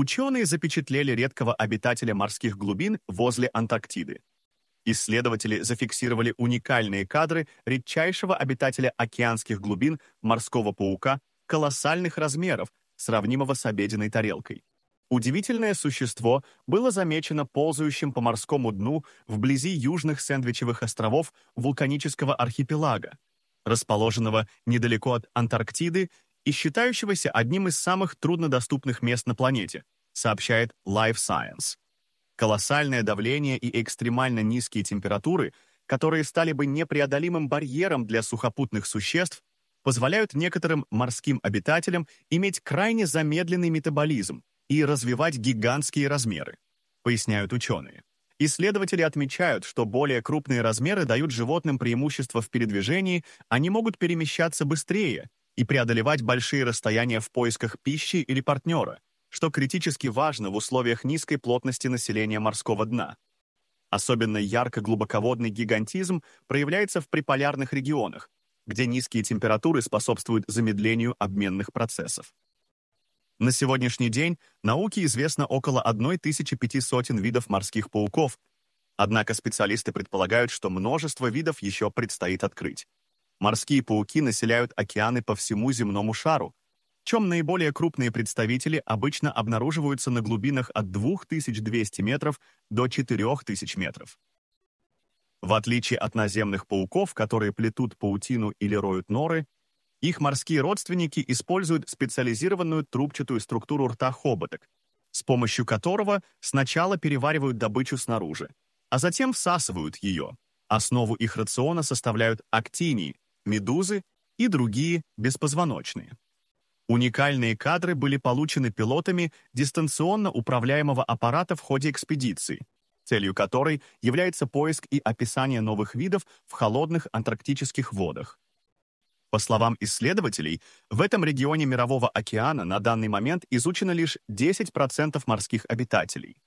Ученые запечатлели редкого обитателя морских глубин возле Антарктиды. Исследователи зафиксировали уникальные кадры редчайшего обитателя океанских глубин морского паука колоссальных размеров, сравнимого с обеденной тарелкой. Удивительное существо было замечено ползающим по морскому дну вблизи южных сэндвичевых островов вулканического архипелага, расположенного недалеко от Антарктиды и считающегося одним из самых труднодоступных мест на планете, сообщает Life Science. Колоссальное давление и экстремально низкие температуры, которые стали бы непреодолимым барьером для сухопутных существ, позволяют некоторым морским обитателям иметь крайне замедленный метаболизм и развивать гигантские размеры, поясняют ученые. Исследователи отмечают, что более крупные размеры дают животным преимущество в передвижении, они могут перемещаться быстрее, и преодолевать большие расстояния в поисках пищи или партнера, что критически важно в условиях низкой плотности населения морского дна. Особенно ярко глубоководный гигантизм проявляется в приполярных регионах, где низкие температуры способствуют замедлению обменных процессов. На сегодняшний день науке известно около 1500 видов морских пауков, однако специалисты предполагают, что множество видов еще предстоит открыть. Морские пауки населяют океаны по всему земному шару, чем наиболее крупные представители обычно обнаруживаются на глубинах от 2200 метров до 4000 метров. В отличие от наземных пауков, которые плетут паутину или роют норы, их морские родственники используют специализированную трубчатую структуру рта хоботок, с помощью которого сначала переваривают добычу снаружи, а затем всасывают ее. Основу их рациона составляют актинии, медузы и другие беспозвоночные. Уникальные кадры были получены пилотами дистанционно управляемого аппарата в ходе экспедиции, целью которой является поиск и описание новых видов в холодных антарктических водах. По словам исследователей, в этом регионе Мирового океана на данный момент изучено лишь 10% морских обитателей.